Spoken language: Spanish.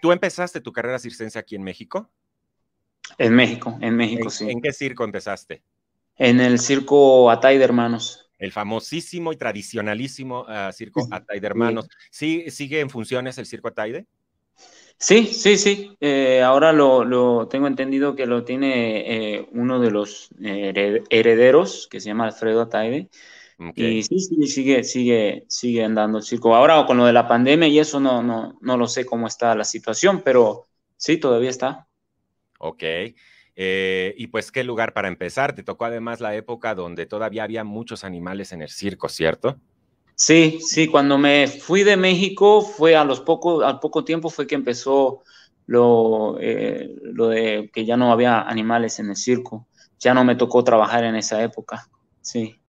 ¿Tú empezaste tu carrera circense aquí en México? En México, en México, sí. ¿En qué circo empezaste? En el circo Atay de Hermanos. El famosísimo y tradicionalísimo ah, circo Atay de Hermanos. Sí. sigue en funciones el circo Ataide? Sí, sí, sí. Eh, ahora lo, tengo entendido que lo tiene eh, uno de los eh, herederos, que se llama Alfredo Ataide. Y sí, sí, sigue, sigue, sigue andando, circo Ahora con lo de la pandemia y eso no, no, lo sé cómo está la situación, pero sí, todavía está. Ok. Eh, y pues, ¿qué lugar para empezar? Te tocó además la época donde todavía había muchos animales en el circo, ¿cierto? Sí, sí, cuando me fui de México fue a los pocos, al poco tiempo fue que empezó lo, eh, lo de que ya no había animales en el circo. Ya no me tocó trabajar en esa época, sí.